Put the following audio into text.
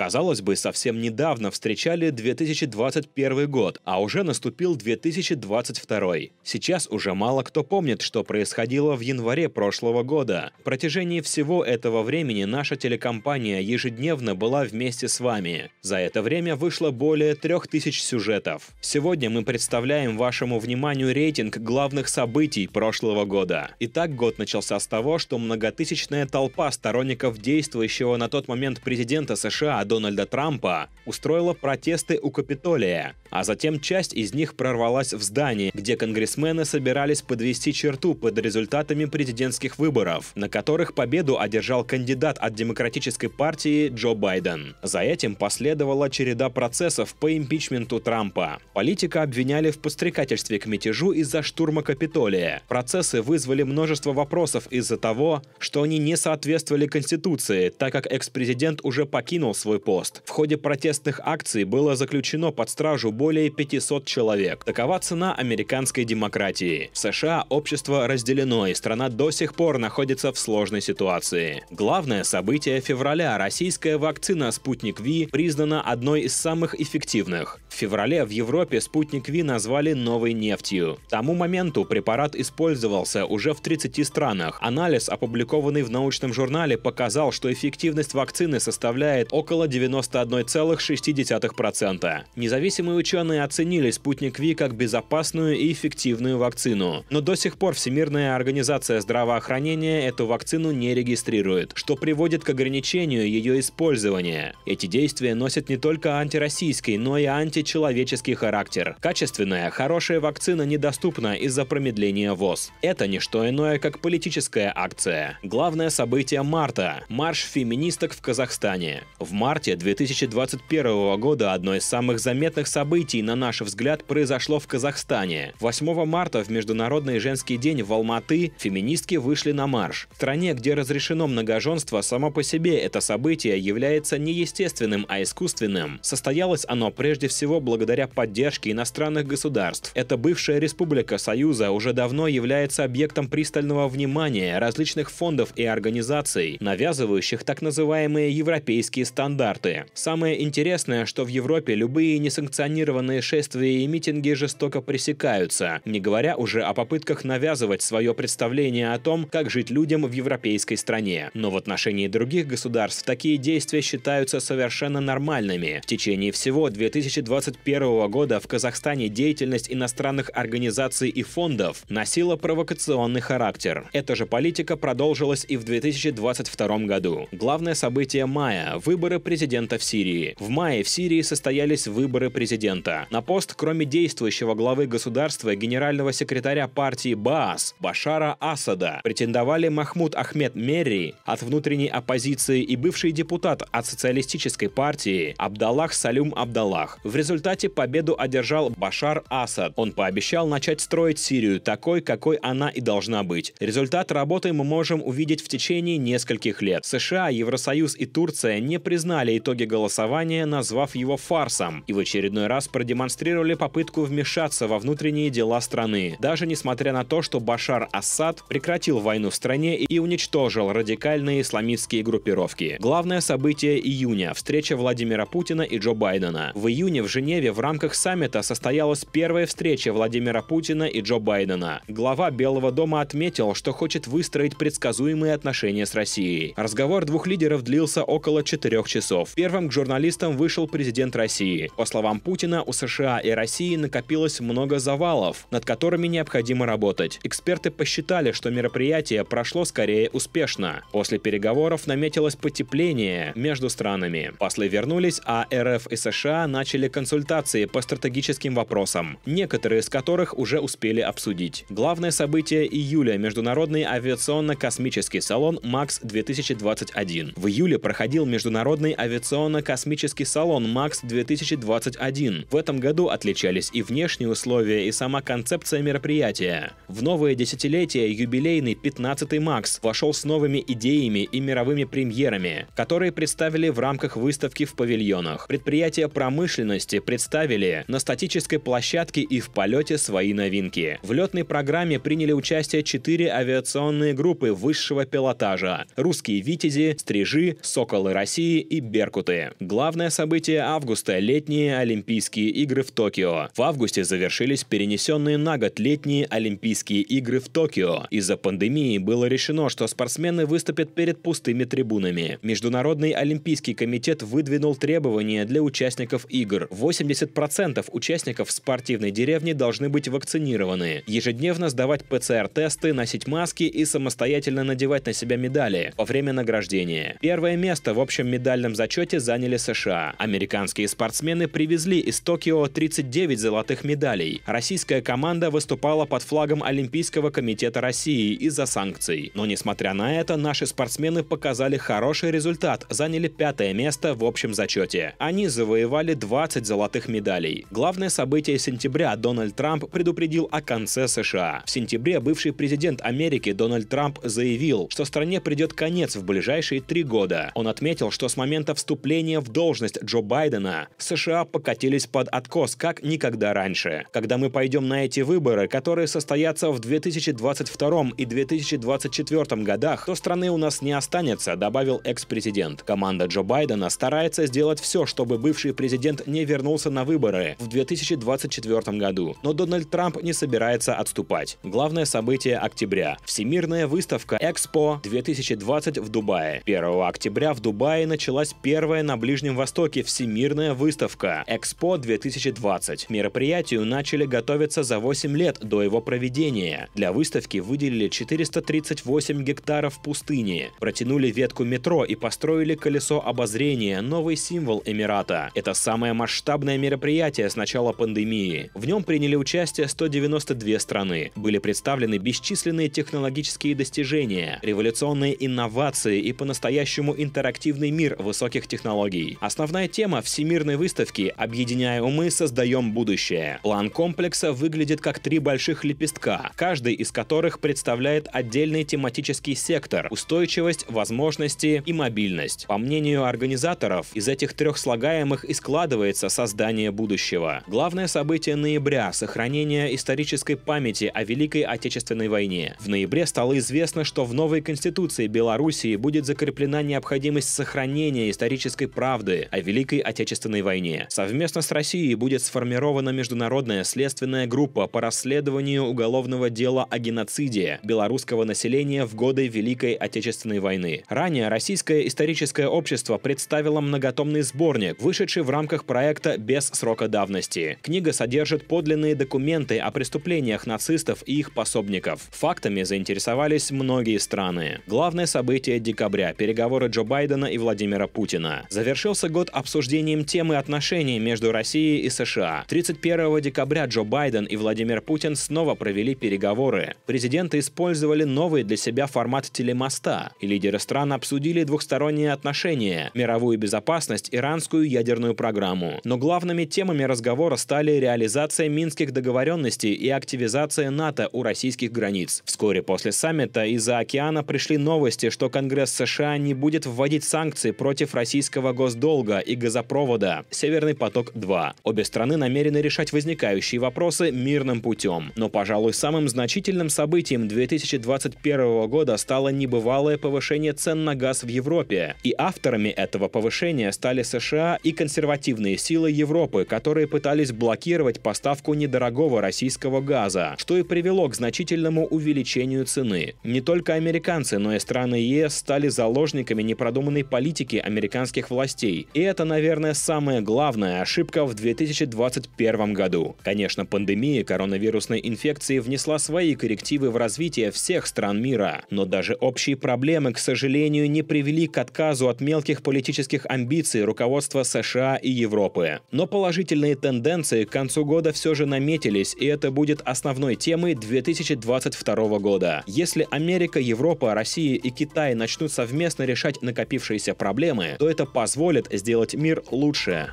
Казалось бы, совсем недавно встречали 2021 год, а уже наступил 2022. Сейчас уже мало кто помнит, что происходило в январе прошлого года. В протяжении всего этого времени наша телекомпания ежедневно была вместе с вами. За это время вышло более 3000 сюжетов. Сегодня мы представляем вашему вниманию рейтинг главных событий прошлого года. Итак, год начался с того, что многотысячная толпа сторонников действующего на тот момент президента США Дональда Трампа устроила протесты у Капитолия, а затем часть из них прорвалась в здание, где конгрессмены собирались подвести черту под результатами президентских выборов, на которых победу одержал кандидат от Демократической партии Джо Байден. За этим последовала череда процессов по импичменту Трампа. Политика обвиняли в подстрекательстве к мятежу из-за штурма Капитолия. Процессы вызвали множество вопросов из-за того, что они не соответствовали Конституции, так как экс-президент уже покинул свой пост. В ходе протестных акций было заключено под стражу более 500 человек. Такова цена американской демократии. В США общество разделено, и страна до сих пор находится в сложной ситуации. Главное событие февраля – российская вакцина «Спутник Ви» признана одной из самых эффективных. В феврале в Европе «Спутник Ви» назвали новой нефтью. К тому моменту препарат использовался уже в 30 странах. Анализ, опубликованный в научном журнале, показал, что эффективность вакцины составляет около 91,6%. Независимые ученые оценили спутник Ви как безопасную и эффективную вакцину. Но до сих пор Всемирная организация здравоохранения эту вакцину не регистрирует, что приводит к ограничению ее использования. Эти действия носят не только антироссийский, но и античеловеческий характер. Качественная, хорошая вакцина недоступна из-за промедления ВОЗ. Это не что иное, как политическая акция. Главное событие марта – марш феминисток в Казахстане. В марте марте 2021 года одно из самых заметных событий, на наш взгляд, произошло в Казахстане. 8 марта в Международный женский день в Алматы феминистки вышли на марш. В стране, где разрешено многоженство, само по себе это событие является не естественным, а искусственным. Состоялось оно прежде всего благодаря поддержке иностранных государств. Эта бывшая республика Союза уже давно является объектом пристального внимания различных фондов и организаций, навязывающих так называемые европейские стандарты стандарты. Самое интересное, что в Европе любые несанкционированные шествия и митинги жестоко пресекаются, не говоря уже о попытках навязывать свое представление о том, как жить людям в европейской стране. Но в отношении других государств такие действия считаются совершенно нормальными. В течение всего 2021 года в Казахстане деятельность иностранных организаций и фондов носила провокационный характер. Эта же политика продолжилась и в 2022 году. Главное событие мая – выборы президента президента в Сирии. В мае в Сирии состоялись выборы президента. На пост, кроме действующего главы государства, генерального секретаря партии Баас Башара Асада, претендовали Махмуд Ахмед Мерри от внутренней оппозиции и бывший депутат от социалистической партии Абдаллах Салюм Абдаллах. В результате победу одержал Башар Асад. Он пообещал начать строить Сирию такой, какой она и должна быть. Результат работы мы можем увидеть в течение нескольких лет. США, Евросоюз и Турция не признали признали итоги голосования, назвав его фарсом, и в очередной раз продемонстрировали попытку вмешаться во внутренние дела страны, даже несмотря на то, что Башар Асад прекратил войну в стране и уничтожил радикальные исламистские группировки. Главное событие июня – встреча Владимира Путина и Джо Байдена. В июне в Женеве в рамках саммита состоялась первая встреча Владимира Путина и Джо Байдена. Глава Белого дома отметил, что хочет выстроить предсказуемые отношения с Россией. Разговор двух лидеров длился около четырех часов часов. Первым к журналистам вышел президент России. По словам Путина, у США и России накопилось много завалов, над которыми необходимо работать. Эксперты посчитали, что мероприятие прошло скорее успешно. После переговоров наметилось потепление между странами. Послы вернулись, а РФ и США начали консультации по стратегическим вопросам, некоторые из которых уже успели обсудить. Главное событие июля – Международный авиационно-космический салон «МАКС-2021». В июле проходил Международный авиационно-космический салон МАКС-2021. В этом году отличались и внешние условия, и сама концепция мероприятия. В новое десятилетие юбилейный 15-й МАКС вошел с новыми идеями и мировыми премьерами, которые представили в рамках выставки в павильонах. Предприятия промышленности представили на статической площадке и в полете свои новинки. В летной программе приняли участие четыре авиационные группы высшего пилотажа – русские «Витязи», «Стрижи», «Соколы России» и «Беркуты». Главное событие августа – летние Олимпийские игры в Токио. В августе завершились перенесенные на год летние Олимпийские игры в Токио. Из-за пандемии было решено, что спортсмены выступят перед пустыми трибунами. Международный Олимпийский комитет выдвинул требования для участников игр. 80% участников спортивной деревни должны быть вакцинированы. Ежедневно сдавать ПЦР-тесты, носить маски и самостоятельно надевать на себя медали во время награждения. Первое место в общем медальном зачете заняли США. Американские спортсмены привезли из Токио 39 золотых медалей. Российская команда выступала под флагом Олимпийского комитета России из-за санкций. Но несмотря на это, наши спортсмены показали хороший результат, заняли пятое место в общем зачете. Они завоевали 20 золотых медалей. Главное событие сентября Дональд Трамп предупредил о конце США. В сентябре бывший президент Америки Дональд Трамп заявил, что стране придет конец в ближайшие три года. Он отметил, что с момента момента вступления в должность Джо Байдена США покатились под откос как никогда раньше. Когда мы пойдем на эти выборы, которые состоятся в 2022 и 2024 годах, то страны у нас не останется, добавил экс-президент. Команда Джо Байдена старается сделать все, чтобы бывший президент не вернулся на выборы в 2024 году. Но Дональд Трамп не собирается отступать. Главное событие октября – Всемирная выставка «Экспо 2020» в Дубае. 1 октября в Дубае началась Первая на Ближнем Востоке Всемирная выставка «Экспо 2020». Мероприятию начали готовиться за 8 лет до его проведения. Для выставки выделили 438 гектаров пустыни, протянули ветку метро и построили колесо обозрения, новый символ Эмирата. Это самое масштабное мероприятие с начала пандемии. В нем приняли участие 192 страны. Были представлены бесчисленные технологические достижения, революционные инновации и по-настоящему интерактивный мир высоких высоких технологий. Основная тема всемирной выставки «Объединяя умы, создаем будущее». План комплекса выглядит как три больших лепестка, каждый из которых представляет отдельный тематический сектор – устойчивость, возможности и мобильность. По мнению организаторов, из этих трех слагаемых и складывается создание будущего. Главное событие ноября – сохранение исторической памяти о Великой Отечественной войне. В ноябре стало известно, что в новой Конституции Белоруссии будет закреплена необходимость сохранения исторической правды о Великой Отечественной войне. Совместно с Россией будет сформирована международная следственная группа по расследованию уголовного дела о геноциде белорусского населения в годы Великой Отечественной войны. Ранее Российское историческое общество представило многотомный сборник, вышедший в рамках проекта «Без срока давности». Книга содержит подлинные документы о преступлениях нацистов и их пособников. Фактами заинтересовались многие страны. Главное событие декабря – переговоры Джо Байдена и Владимира Путина Путина. Завершился год обсуждением темы отношений между Россией и США. 31 декабря Джо Байден и Владимир Путин снова провели переговоры. Президенты использовали новый для себя формат телемоста, и лидеры стран обсудили двухсторонние отношения, мировую безопасность, иранскую ядерную программу. Но главными темами разговора стали реализация минских договоренностей и активизация НАТО у российских границ. Вскоре после саммита из-за океана пришли новости, что Конгресс США не будет вводить санкции против кредитов российского госдолга и газопровода «Северный поток-2». Обе страны намерены решать возникающие вопросы мирным путем. Но, пожалуй, самым значительным событием 2021 года стало небывалое повышение цен на газ в Европе. И авторами этого повышения стали США и консервативные силы Европы, которые пытались блокировать поставку недорогого российского газа, что и привело к значительному увеличению цены. Не только американцы, но и страны ЕС стали заложниками непродуманной политики американцев американских властей. И это, наверное, самая главная ошибка в 2021 году. Конечно, пандемия коронавирусной инфекции внесла свои коррективы в развитие всех стран мира, но даже общие проблемы, к сожалению, не привели к отказу от мелких политических амбиций руководства США и Европы. Но положительные тенденции к концу года все же наметились, и это будет основной темой 2022 года. Если Америка, Европа, Россия и Китай начнут совместно решать накопившиеся проблемы, то это позволит сделать мир лучше.